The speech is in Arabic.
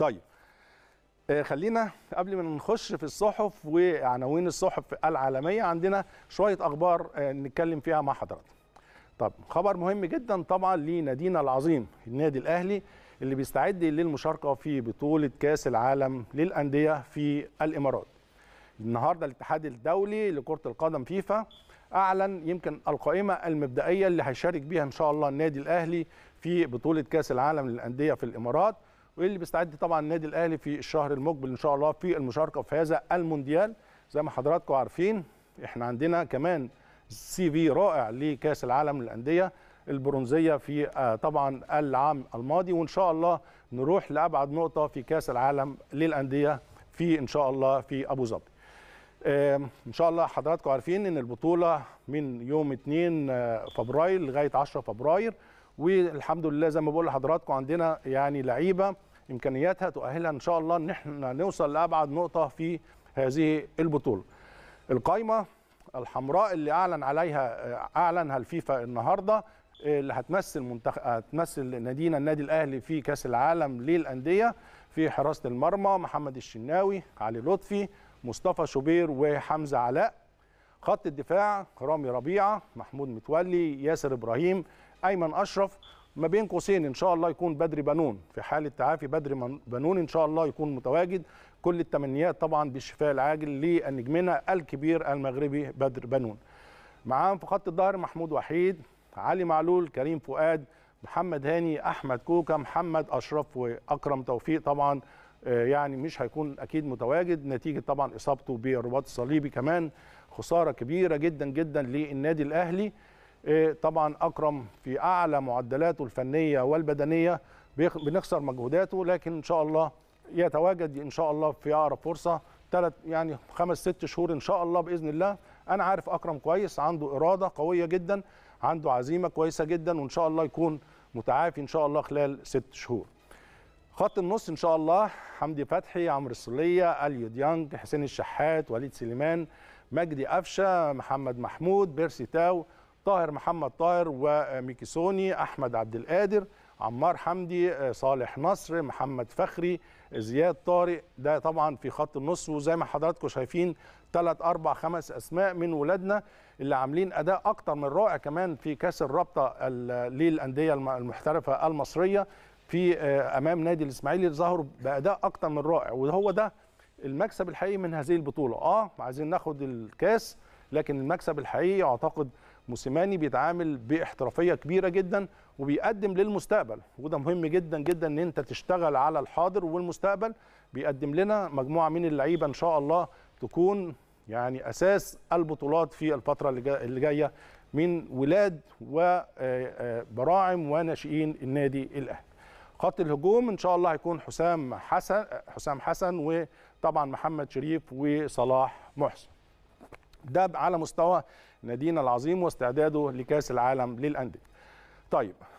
طيب آه، خلينا قبل ما نخش في الصحف وعناوين الصحف العالميه عندنا شويه اخبار آه، نتكلم فيها مع حضراتكم. طب خبر مهم جدا طبعا لنادينا العظيم النادي الاهلي اللي بيستعد للمشاركه في بطوله كاس العالم للانديه في الامارات. النهارده الاتحاد الدولي لكره القدم فيفا اعلن يمكن القائمه المبدئيه اللي هيشارك بيها ان شاء الله النادي الاهلي في بطوله كاس العالم للانديه في الامارات واللي بيستعد طبعا النادي الاهلي في الشهر المقبل ان شاء الله في المشاركه في هذا المونديال زي ما حضراتكم عارفين احنا عندنا كمان سي في رائع لكاس العالم للانديه البرونزيه في آه، طبعا العام الماضي وان شاء الله نروح لابعد نقطه في كاس العالم للانديه في ان شاء الله في ابو ظبي ان شاء الله حضراتكم عارفين ان البطوله من يوم 2 آه، فبراير لغايه 10 فبراير والحمد لله زي ما بقول لحضراتكم عندنا يعني لعيبه امكانياتها تؤهلها ان شاء الله ان احنا نوصل لابعد نقطه في هذه البطوله. القايمه الحمراء اللي اعلن عليها اعلنها الفيفا النهارده اللي هتمثل منتخ... هتمثل نادينا النادي الاهلي في كاس العالم للانديه في حراسه المرمى محمد الشناوي علي لطفي مصطفى شوبير وحمزه علاء خط الدفاع رامي ربيعه محمود متولي ياسر ابراهيم ايمن اشرف ما بين قوسين ان شاء الله يكون بدري بنون في حاله تعافي بدري بنون ان شاء الله يكون متواجد كل التمنيات طبعا بالشفاء العاجل لنجمنا الكبير المغربي بدر بنون معاهم في خط الظهر محمود وحيد علي معلول كريم فؤاد محمد هاني احمد كوكا محمد اشرف واكرم توفيق طبعا آه، يعني مش هيكون اكيد متواجد نتيجه طبعا اصابته بالرباط الصليبي كمان خساره كبيره جدا جدا للنادي الاهلي إيه، طبعا اكرم في اعلى معدلاته الفنيه والبدنيه بنخسر مجهوداته لكن ان شاء الله يتواجد ان شاء الله في اقرب فرصه ثلاث يعني خمس ست شهور ان شاء الله باذن الله انا عارف اكرم كويس عنده اراده قويه جدا عنده عزيمه كويسه جدا وان شاء الله يكون متعافي ان شاء الله خلال ست شهور خط النص ان شاء الله حمدي فتحي عمرو الصليه اليو ديانج حسين الشحات وليد سليمان مجدي قفشه محمد محمود بيرسي تاو طاهر محمد طاهر وميكي سوني احمد عبد القادر عمار حمدي آه، صالح نصر محمد فخري زياد طارق ده طبعا في خط النص وزي ما حضراتكم شايفين ثلاث اربع خمس اسماء من ولادنا اللي عاملين اداء اكتر من رائع كمان في كاس الرابطه للانديه المحترفه المصريه في آه، امام نادي الاسماعيلي ظهروا باداء اكتر من رائع وهو ده المكسب الحقيقي من هذه البطوله اه عايزين ناخد الكاس لكن المكسب الحقيقي اعتقد موسيماني بيتعامل باحترافيه كبيره جدا وبيقدم للمستقبل وده مهم جدا جدا ان انت تشتغل على الحاضر والمستقبل بيقدم لنا مجموعه من اللعيبه ان شاء الله تكون يعني اساس البطولات في الفتره اللي جايه من ولاد وبراعم آه، آه، وناشئين النادي الاهلي خط الهجوم ان شاء الله هيكون حسام حسن حسام حسن وطبعا محمد شريف وصلاح محسن ده على مستوى نادينا العظيم واستعداده لكاس العالم للانديه طيب